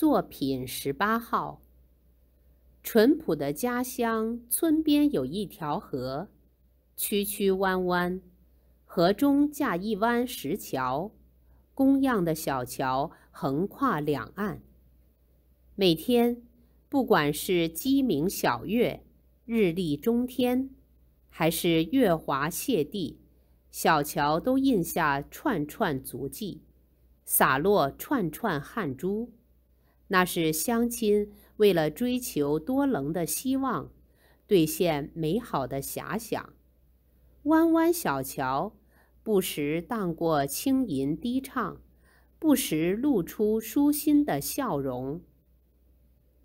作品十八号。淳朴的家乡，村边有一条河，曲曲弯弯，河中架一弯石桥，工样的小桥横跨两岸。每天，不管是鸡鸣晓月、日丽中天，还是月华泻地，小桥都印下串串足迹，洒落串串汗珠。那是乡亲为了追求多棱的希望，兑现美好的遐想。弯弯小桥，不时荡过轻吟低唱，不时露出舒心的笑容。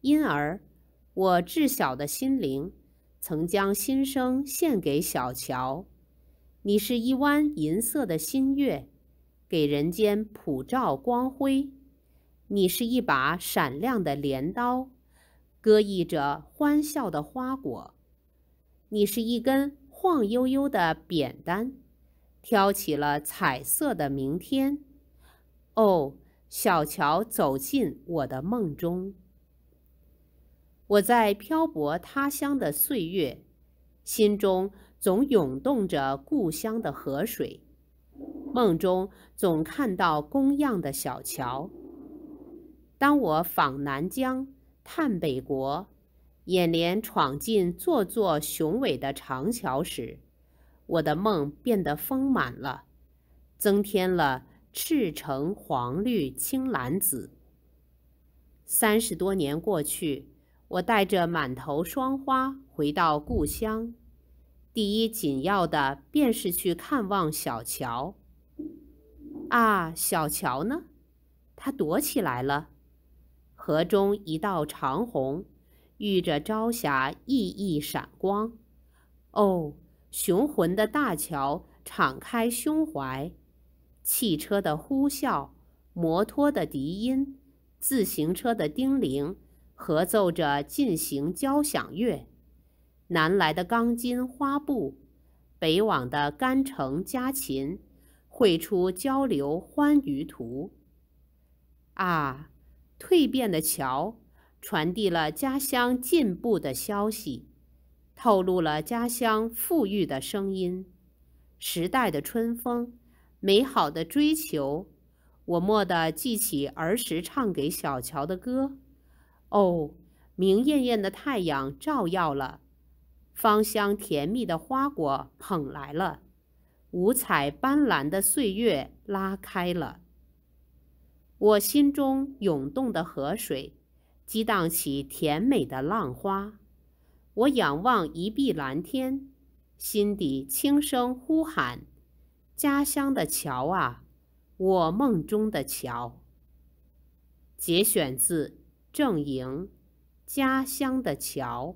因而，我稚小的心灵曾将心声献给小桥。你是一弯银色的新月，给人间普照光辉。你是一把闪亮的镰刀，割溢着欢笑的花果；你是一根晃悠悠的扁担，挑起了彩色的明天。哦，小桥走进我的梦中。我在漂泊他乡的岁月，心中总涌动着故乡的河水，梦中总看到工样的小桥。当我访南疆，探北国，眼帘闯进座座雄伟的长桥时，我的梦变得丰满了，增添了赤橙黄绿青蓝紫。三十多年过去，我带着满头霜花回到故乡，第一紧要的便是去看望小桥。啊，小桥呢？它躲起来了。河中一道长虹，遇着朝霞熠熠闪光。哦，雄浑的大桥敞开胸怀，汽车的呼啸，摩托的笛音，自行车的叮铃，合奏着进行交响乐。南来的钢筋花布，北往的干城家禽，绘出交流欢愉图。啊！蜕变的桥，传递了家乡进步的消息，透露了家乡富裕的声音。时代的春风，美好的追求，我蓦地记起儿时唱给小桥的歌。哦，明艳艳的太阳照耀了，芳香甜蜜的花果捧来了，五彩斑斓的岁月拉开了。我心中涌动的河水，激荡起甜美的浪花。我仰望一碧蓝天，心底轻声呼喊：家乡的桥啊，我梦中的桥。节选自郑盈，《家乡的桥》。